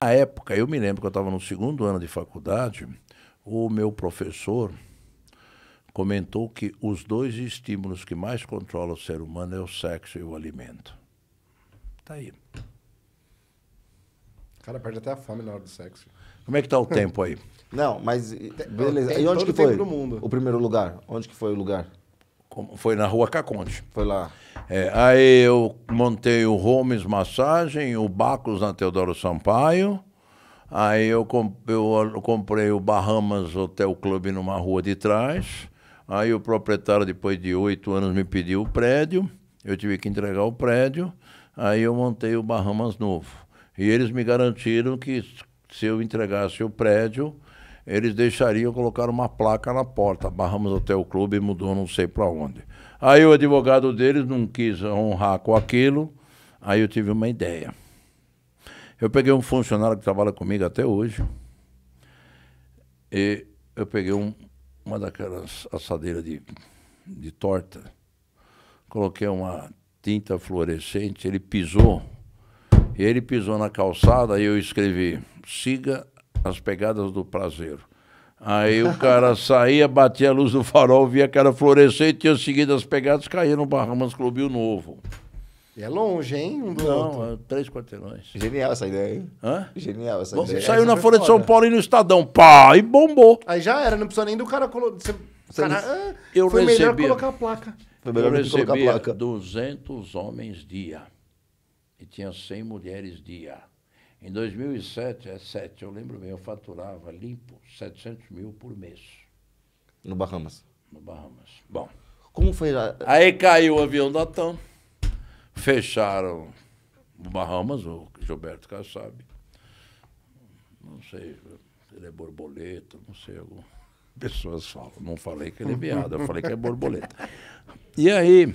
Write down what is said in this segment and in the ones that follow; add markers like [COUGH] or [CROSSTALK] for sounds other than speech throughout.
Na época, eu me lembro que eu estava no segundo ano de faculdade, o meu professor comentou que os dois estímulos que mais controlam o ser humano é o sexo e o alimento. Tá aí. O cara perde até a fome na hora do sexo. Como é que tá o tempo aí? [LAUGHS] Não, mas beleza. e onde que foi? O primeiro lugar? Onde que foi o lugar? Foi na rua Caconte. Foi lá. É, aí eu montei o Holmes Massagem, o Bacos na Teodoro Sampaio. Aí eu, comprei o Bahamas Hotel Club numa rua de trás. Aí o proprietário, depois de oito anos, me pediu o prédio. Eu tive que entregar o prédio. Aí eu montei o Bahamas novo. E eles me garantiram que se eu entregasse o prédio, eles deixariam colocar uma placa na porta. Barramos até o clube e mudou não sei para onde. Aí o advogado deles não quis honrar com aquilo, aí eu tive uma ideia. Eu peguei um funcionário que trabalha comigo até hoje, e eu peguei um, uma daquelas assadeiras de, de torta, coloquei uma tinta fluorescente, ele pisou, e ele pisou na calçada e eu escrevi, siga as pegadas do prazer. Aí o cara [LAUGHS] saía, batia a luz do farol, via que era florescer e tinha seguido as pegadas, caía no Barramas Clubinho Novo. E é longe, hein? Um do Não, outro. É três quarteirões. Genial essa ideia, hein? Hã? Genial essa Bom, ideia. Saiu essa na Folha de São Paulo e no Estadão. Pá, e bombou. Aí já era, não precisa nem do cara colocar. Cara, ah, eu foi recebia, melhor colocar a placa. Foi melhor eu colocar a placa. 200 homens dia. E tinha 100 mulheres dia. Em 2007, é 7, eu lembro bem, eu faturava limpo 700 mil por mês. No Bahamas? No Bahamas. Bom. Como foi lá? Aí caiu o avião da TAM, fecharam o Bahamas, o Gilberto Kassab. Não sei, ele é borboleta, não sei. Algum... [LAUGHS] Pessoas falam, não falei que ele é viado, eu falei que é borboleta. E aí,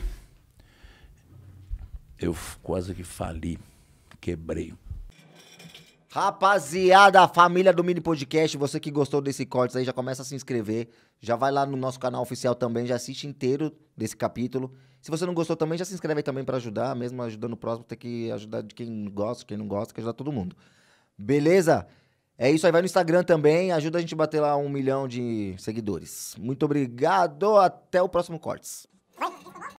eu quase que fali, quebrei. Rapaziada, família do Mini Podcast, você que gostou desse corte aí, já começa a se inscrever. Já vai lá no nosso canal oficial também, já assiste inteiro desse capítulo. Se você não gostou também, já se inscreve aí também para ajudar. Mesmo ajudando o próximo, tem que ajudar de quem gosta, quem não gosta, que ajudar todo mundo. Beleza? É isso aí, vai no Instagram também, ajuda a gente a bater lá um milhão de seguidores. Muito obrigado, até o próximo Cortes.